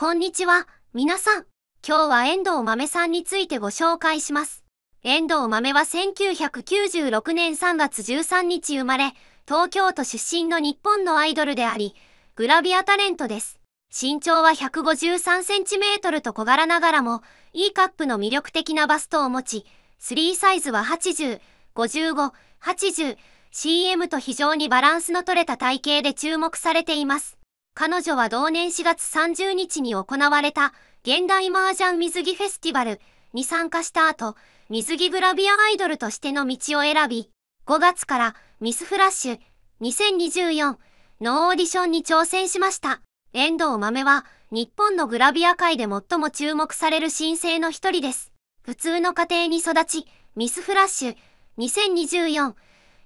こんにちは、皆さん。今日は遠藤豆さんについてご紹介します。遠藤豆は1996年3月13日生まれ、東京都出身の日本のアイドルであり、グラビアタレントです。身長は153センチメートルと小柄ながらも、E カップの魅力的なバストを持ち、3サイズは80、55、80、CM と非常にバランスの取れた体型で注目されています。彼女は同年4月30日に行われた現代麻雀水着フェスティバルに参加した後、水着グラビアアイドルとしての道を選び、5月からミスフラッシュ2024のオーディションに挑戦しました。遠藤豆は日本のグラビア界で最も注目される新星の一人です。普通の家庭に育ち、ミスフラッシュ2024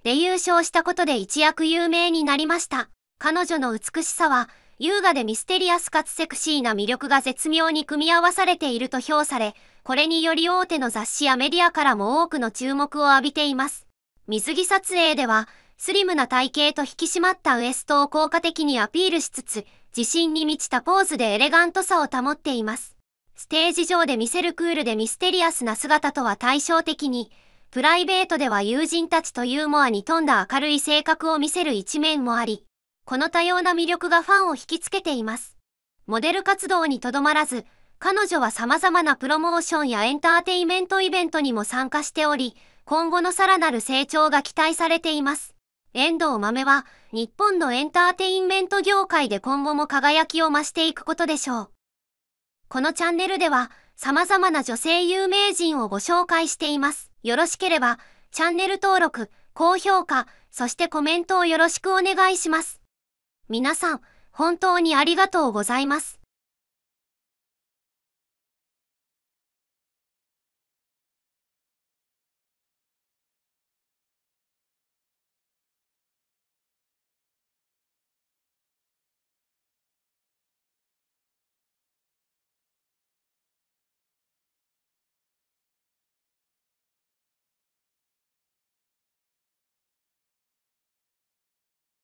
で優勝したことで一躍有名になりました。彼女の美しさは、優雅でミステリアスかつセクシーな魅力が絶妙に組み合わされていると評され、これにより大手の雑誌やメディアからも多くの注目を浴びています。水着撮影では、スリムな体型と引き締まったウエストを効果的にアピールしつつ、自信に満ちたポーズでエレガントさを保っています。ステージ上で見せるクールでミステリアスな姿とは対照的に、プライベートでは友人たちとユーモアに富んだ明るい性格を見せる一面もあり、この多様な魅力がファンを引きつけています。モデル活動にとどまらず、彼女は様々なプロモーションやエンターテイメントイベントにも参加しており、今後のさらなる成長が期待されています。遠藤豆は、日本のエンターテインメント業界で今後も輝きを増していくことでしょう。このチャンネルでは、様々な女性有名人をご紹介しています。よろしければ、チャンネル登録、高評価、そしてコメントをよろしくお願いします。皆さん、本当にありがとうございます。